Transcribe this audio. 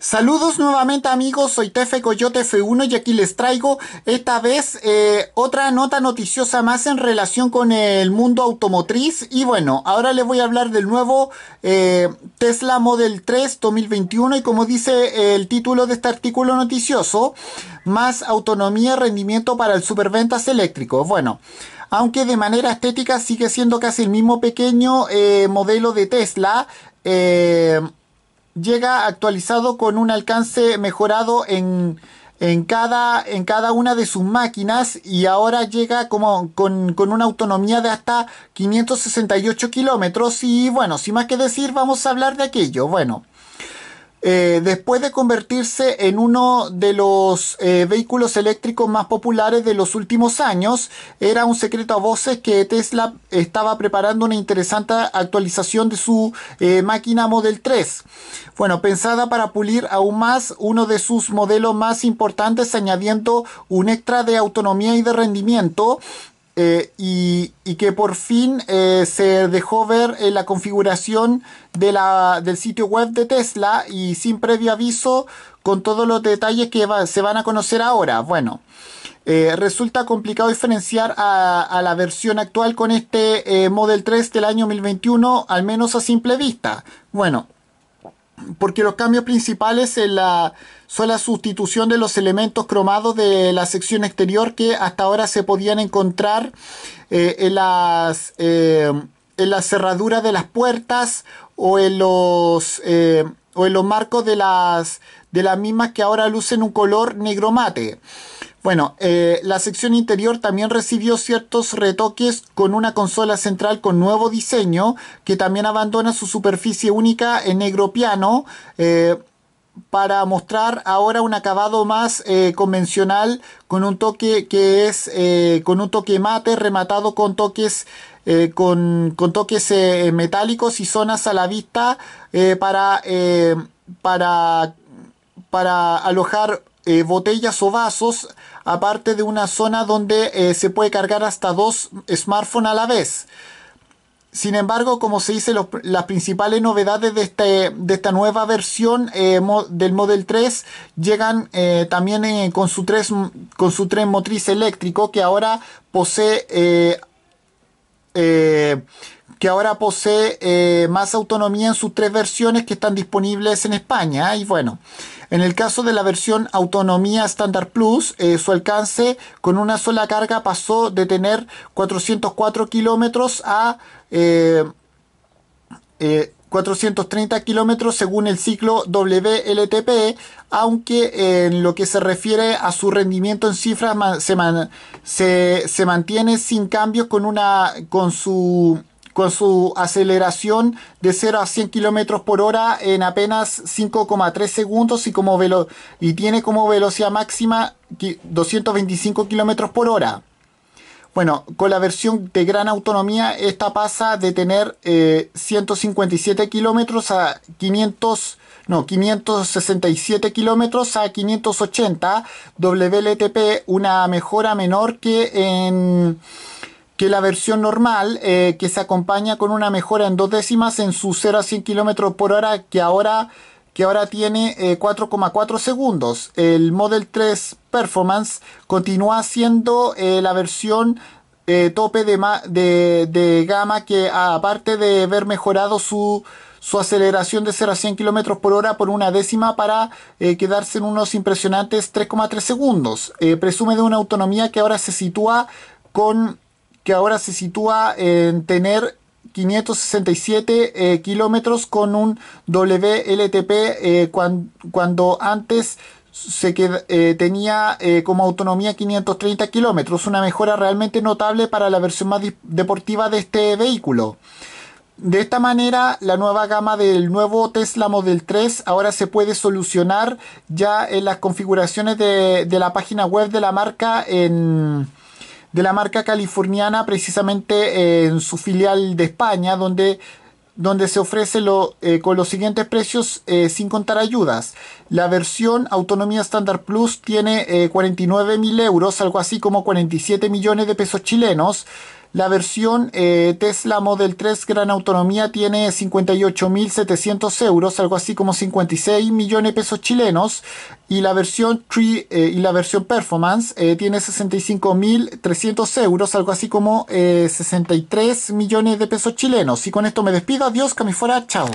Saludos nuevamente amigos, soy Tefe Coyote F1 y aquí les traigo esta vez eh, otra nota noticiosa más en relación con el mundo automotriz y bueno, ahora les voy a hablar del nuevo eh, Tesla Model 3 2021 y como dice el título de este artículo noticioso, más autonomía y rendimiento para el superventas eléctrico. Bueno, aunque de manera estética sigue siendo casi el mismo pequeño eh, modelo de Tesla, eh, llega actualizado con un alcance mejorado en, cada, en cada una de sus máquinas y ahora llega como con, con una autonomía de hasta 568 kilómetros y bueno, sin más que decir vamos a hablar de aquello. Bueno, eh, después de convertirse en uno de los eh, vehículos eléctricos más populares de los últimos años, era un secreto a voces que Tesla estaba preparando una interesante actualización de su eh, máquina Model 3. Bueno, pensada para pulir aún más uno de sus modelos más importantes, añadiendo un extra de autonomía y de rendimiento. y y que por fin eh, se dejó ver en eh, la configuración de la, del sitio web de Tesla y sin previo aviso con todos los detalles que se van a conocer ahora. Bueno, eh, resulta complicado diferenciar a, la versión actual con este Model 3 del año 2021, al menos a simple vista. Bueno, porque los cambios principales son la sustitución de los elementos cromados de la sección exterior que hasta ahora se podían encontrar eh, en, las, eh, en cerraduras de las puertas o en los, eh, los marcos de las, de las mismas que ahora lucen un color negro mate. Bueno, eh, la sección interior también recibió ciertos retoques con una consola central con nuevo diseño que también abandona su superficie única en negro piano eh, para mostrar ahora un acabado más eh, convencional con un toque que es con un toque mate rematado con toques toques metálicos y zonas a la vista para para para alojar eh, botellas o vasos, aparte de una zona donde eh, se puede cargar hasta dos smartphones a la vez. Sin embargo, como se dice, las principales novedades de, este, de esta nueva versión eh, del Model 3 llegan también con, su 3, con su tren motriz eléctrico que ahora posee, que ahora posee más autonomía en sus tres versiones que están disponibles en España. Y bueno. En el caso de la versión Autonomía Standard Plus, eh, su alcance con una sola carga pasó de tener 404 kilómetros a 430 eh, eh, kilómetros según el ciclo WLTP, aunque en lo que se refiere a su rendimiento en cifras se, se mantiene sin cambios con, una, con su con su aceleración de 0 a 100 kilómetros por hora en apenas 5,3 segundos y, tiene como velocidad máxima 225 kilómetros por hora. Bueno, con la versión de gran autonomía, esta pasa de tener 157 eh, kilómetros a 500, no, 567 kilómetros a 580 WLTP, una mejora menor que en que la versión normal, eh, que se acompaña con una mejora en dos décimas en su 0 a 100 km por hora, que ahora, que ahora tiene 4,4 eh, segundos. El Model 3 Performance continúa siendo eh, la versión tope de, de, gama que, aparte de haber mejorado su, aceleración de 0 a 100 km por hora por una décima para quedarse en unos impresionantes 3,3 segundos. presume de una autonomía que ahora se sitúa con que ahora se sitúa en tener 567 eh, kilómetros con un WLTP eh, cuando antes se eh, tenía como autonomía 530 kilómetros, una mejora realmente notable para la versión más deportiva de este vehículo. De esta manera, la nueva gama del nuevo Tesla Model 3 ahora se puede solucionar ya en las configuraciones de, de la página web de la marca en, de la marca californiana precisamente eh, en su filial de España, donde donde se ofrece lo, eh, con los siguientes precios eh, sin contar ayudas. La versión Autonomía Standard Plus tiene 49 mil euros, algo así como 47 millones de pesos chilenos. La versión eh, Tesla Model 3 Gran Autonomía tiene 58.700 euros, algo así como 56 millones de pesos chilenos. Y la versión, tree, eh, y la versión Performance eh, tiene 65.300 euros, algo así como 63 millones de pesos chilenos. Y con esto me despido. Adiós, que me fuera. Chao.